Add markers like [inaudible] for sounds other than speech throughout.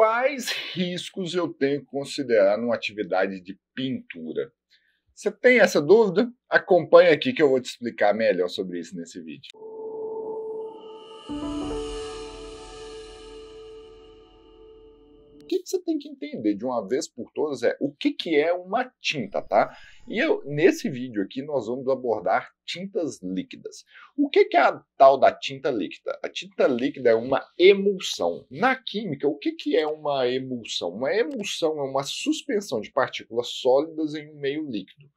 quais riscos eu tenho que considerar numa atividade de pintura? Você tem essa dúvida? Acompanhe aqui que eu vou te explicar melhor sobre isso nesse vídeo. você tem que entender de uma vez por todas é o que, que é uma tinta, tá? E eu, nesse vídeo aqui nós vamos abordar tintas líquidas. O que, que é a tal da tinta líquida? A tinta líquida é uma emulsão. Na química, o que, que é uma emulsão? Uma emulsão é uma suspensão de partículas sólidas em um meio líquido.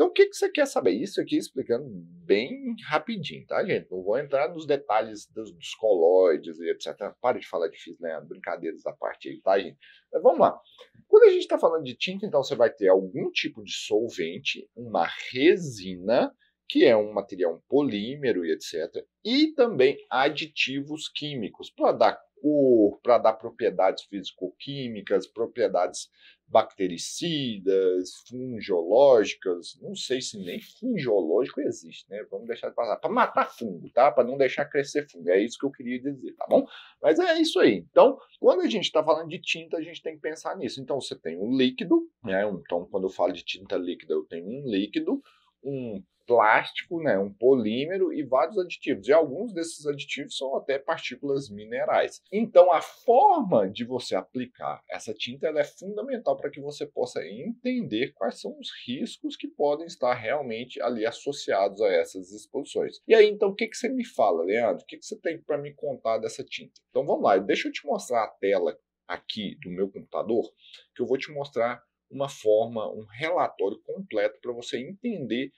Então, o que, que você quer saber? Isso aqui explicando bem rapidinho, tá, gente? Não vou entrar nos detalhes dos, dos colóides e etc. Para de falar difícil, né? Brincadeiras da parte aí, tá, gente? Mas vamos lá. Quando a gente está falando de tinta, então você vai ter algum tipo de solvente, uma resina, que é um material um polímero e etc. E também aditivos químicos, para dar cor, para dar propriedades físico-químicas, propriedades bactericidas, fungiológicas, não sei se nem fungiológico existe, né? Vamos deixar de passar. Para matar fungo, tá? Para não deixar crescer fungo. É isso que eu queria dizer, tá bom? Mas é isso aí. Então, quando a gente está falando de tinta, a gente tem que pensar nisso. Então, você tem um líquido, né? Então, quando eu falo de tinta líquida, eu tenho um líquido um plástico, né, um polímero e vários aditivos. E alguns desses aditivos são até partículas minerais. Então, a forma de você aplicar essa tinta é fundamental para que você possa entender quais são os riscos que podem estar realmente ali associados a essas exposições. E aí, então, o que, que você me fala, Leandro? O que, que você tem para me contar dessa tinta? Então, vamos lá. Deixa eu te mostrar a tela aqui do meu computador, que eu vou te mostrar uma forma, um relatório completo para você entender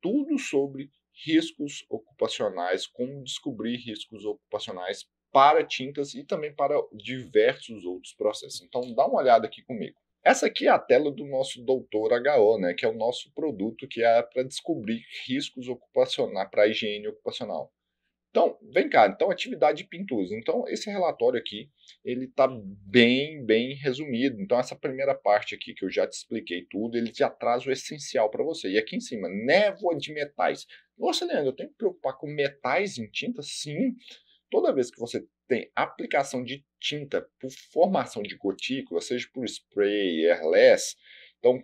tudo sobre riscos ocupacionais, como descobrir riscos ocupacionais para tintas e também para diversos outros processos. Então dá uma olhada aqui comigo. Essa aqui é a tela do nosso Doutor HO, né, que é o nosso produto que é para descobrir riscos ocupacionais para higiene ocupacional. Então, vem cá, então atividade de pintura. Então, esse relatório aqui, ele está bem, bem resumido. Então, essa primeira parte aqui que eu já te expliquei tudo, ele já traz o essencial para você. E aqui em cima, névoa de metais. Nossa, Leandro, eu tenho que preocupar com metais em tinta? Sim. Toda vez que você tem aplicação de tinta por formação de gotícula, seja por spray, airless, então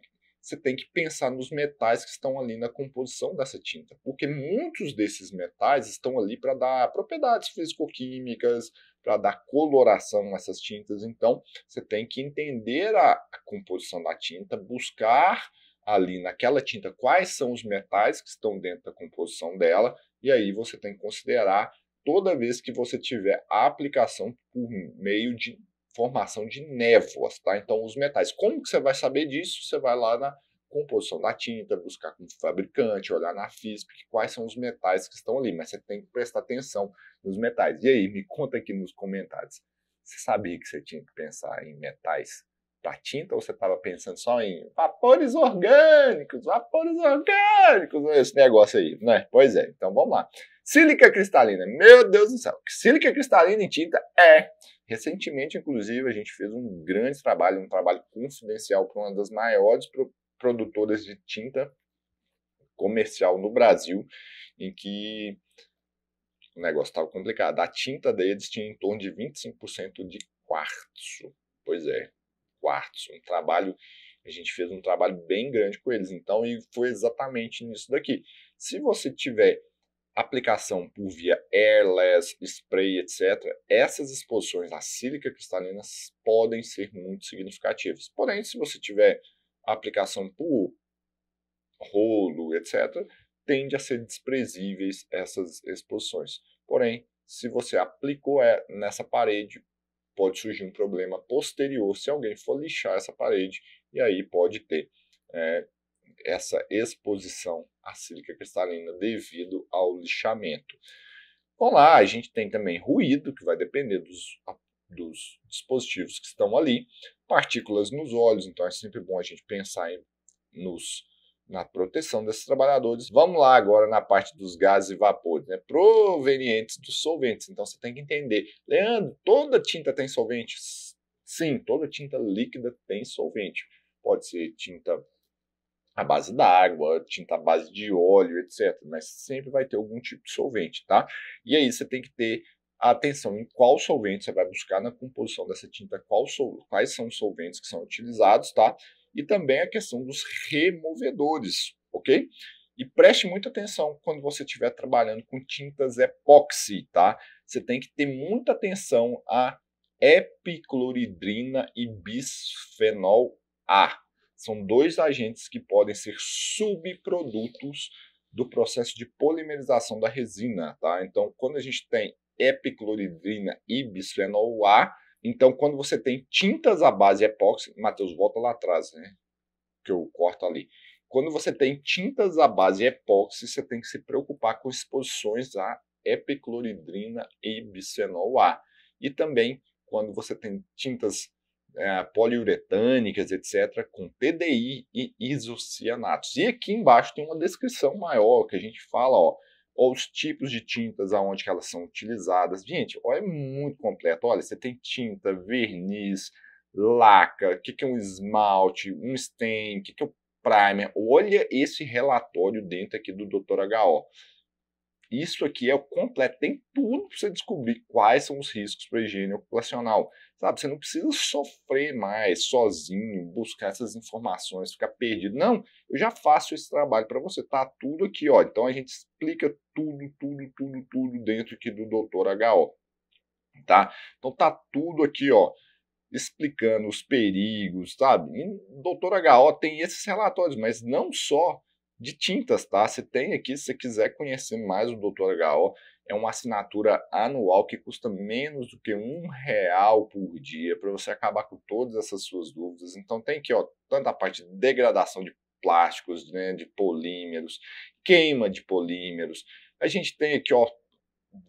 você tem que pensar nos metais que estão ali na composição dessa tinta, porque muitos desses metais estão ali para dar propriedades físico-químicas, para dar coloração nessas tintas. Então, você tem que entender a, a composição da tinta, buscar ali naquela tinta quais são os metais que estão dentro da composição dela, e aí você tem que considerar toda vez que você tiver a aplicação por meio de formação de névoas, tá? Então, os metais. Como que você vai saber disso? Você vai lá na composição da tinta, buscar com o fabricante, olhar na FISP, quais são os metais que estão ali, mas você tem que prestar atenção nos metais. E aí, me conta aqui nos comentários, você sabia que você tinha que pensar em metais para tinta ou você estava pensando só em vapores orgânicos, vapores orgânicos, esse negócio aí, né? Pois é, então vamos lá. Sílica cristalina, meu Deus do céu, sílica cristalina em tinta é Recentemente, inclusive, a gente fez um grande trabalho, um trabalho confidencial para uma das maiores pro produtoras de tinta comercial no Brasil, em que o negócio estava complicado. A tinta deles tinha em torno de 25% de quartzo. Pois é, quartzo. Um trabalho, a gente fez um trabalho bem grande com eles, então, e foi exatamente nisso daqui. Se você tiver aplicação por via airless, spray, etc., essas exposições à sílica cristalina podem ser muito significativas. Porém, se você tiver aplicação por rolo, etc., tende a ser desprezíveis essas exposições. Porém, se você aplicou é, nessa parede, pode surgir um problema posterior se alguém for lixar essa parede, e aí pode ter é, essa exposição à sílica cristalina devido ao lixamento. Vamos lá, a gente tem também ruído, que vai depender dos, dos dispositivos que estão ali, partículas nos olhos, então é sempre bom a gente pensar em, nos na proteção desses trabalhadores. Vamos lá agora na parte dos gases e vapores, né? provenientes dos solventes. Então você tem que entender, Leandro, toda tinta tem solvente? Sim, toda tinta líquida tem solvente. Pode ser tinta a base da água, tinta à base de óleo, etc. Mas sempre vai ter algum tipo de solvente, tá? E aí você tem que ter atenção em qual solvente você vai buscar na composição dessa tinta, sol, quais são os solventes que são utilizados, tá? E também a questão dos removedores, ok? E preste muita atenção quando você estiver trabalhando com tintas epóxi, tá? Você tem que ter muita atenção a epicloridrina e bisfenol A, são dois agentes que podem ser subprodutos do processo de polimerização da resina, tá? Então, quando a gente tem epicloridrina e bisfenol A, então quando você tem tintas à base epóxi, Matheus, volta lá atrás, né? Que eu corto ali. Quando você tem tintas à base epóxi, você tem que se preocupar com exposições a epicloridrina e bisfenol A. E também quando você tem tintas é, poliuretânicas, etc., com TDI e isocianatos. E aqui embaixo tem uma descrição maior que a gente fala, ó, os tipos de tintas, aonde que elas são utilizadas. Gente, ó, é muito completo. Olha, você tem tinta, verniz, laca, o que, que é um esmalte, um stain, o que, que é o um primer. Olha esse relatório dentro aqui do Dr. HO. Isso aqui é o completo, tem tudo para você descobrir quais são os riscos para a higiene ocupacional. Sabe, você não precisa sofrer mais sozinho, buscar essas informações, ficar perdido. Não, eu já faço esse trabalho para você, tá tudo aqui, ó. Então a gente explica tudo, tudo, tudo, tudo dentro aqui do Doutor HO, tá? Então tá tudo aqui, ó explicando os perigos, sabe? E doutor HO tem esses relatórios, mas não só de tintas, tá? Você tem aqui, se você quiser conhecer mais o Dr. HO, é uma assinatura anual que custa menos do que um real por dia para você acabar com todas essas suas dúvidas. Então tem aqui, ó, tanta parte de degradação de plásticos, né, de polímeros, queima de polímeros. A gente tem aqui, ó,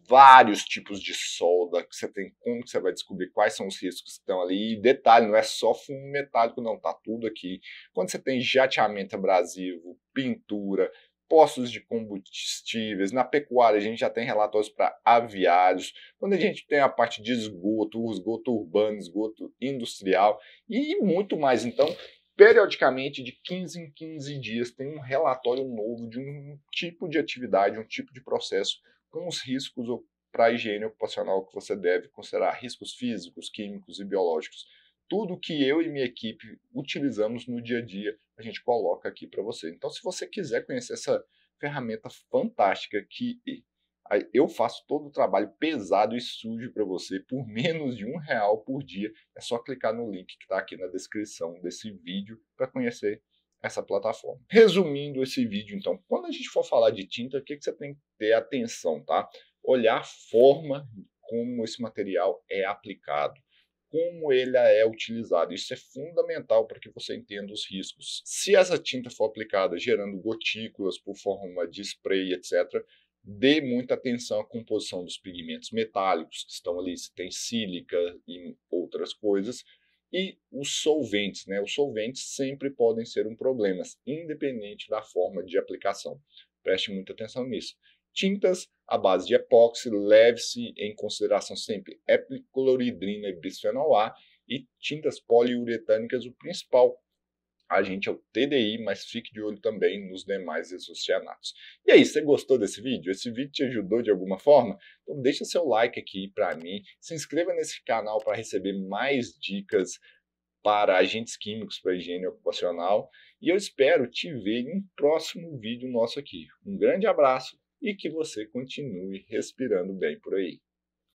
vários tipos de solda que você tem como que você vai descobrir quais são os riscos que estão ali. E detalhe, não é só fundo metálico, não, tá tudo aqui. Quando você tem jateamento abrasivo, pintura, postos de combustíveis, na pecuária a gente já tem relatórios para aviários, quando a gente tem a parte de esgoto, esgoto urbano, esgoto industrial e muito mais. Então, periodicamente, de 15 em 15 dias, tem um relatório novo de um tipo de atividade, um tipo de processo com os riscos para a higiene ocupacional que você deve considerar riscos físicos, químicos e biológicos. Tudo que eu e minha equipe utilizamos no dia a dia, a gente coloca aqui para você. Então, se você quiser conhecer essa ferramenta fantástica que eu faço todo o trabalho pesado e sujo para você por [laughs] menos de um real por dia. É só clicar no link que está aqui na descrição desse vídeo para conhecer essa plataforma. Resumindo esse vídeo, então, quando a gente for falar de tinta, o que, que você tem que ter atenção, tá? Olhar a forma como esse material é aplicado, como ele é utilizado. Isso é fundamental para que você entenda os riscos. Se essa tinta for aplicada gerando gotículas por forma de spray, etc., dê muita atenção à composição dos pigmentos metálicos que estão ali, se tem sílica e outras coisas, e os solventes, né? Os solventes sempre podem ser um problema, independente da forma de aplicação. Preste muita atenção nisso. Tintas à base de epóxi, leve-se em consideração sempre epicloridrina e bisfenol A. E tintas poliuretânicas, o principal a gente é o TDI, mas fique de olho também nos demais isocianatos. E aí, você gostou desse vídeo? Esse vídeo te ajudou de alguma forma? Então deixa seu like aqui para mim, se inscreva nesse canal para receber mais dicas para agentes químicos para higiene ocupacional e eu espero te ver em um próximo vídeo nosso aqui. Um grande abraço e que você continue respirando bem por aí.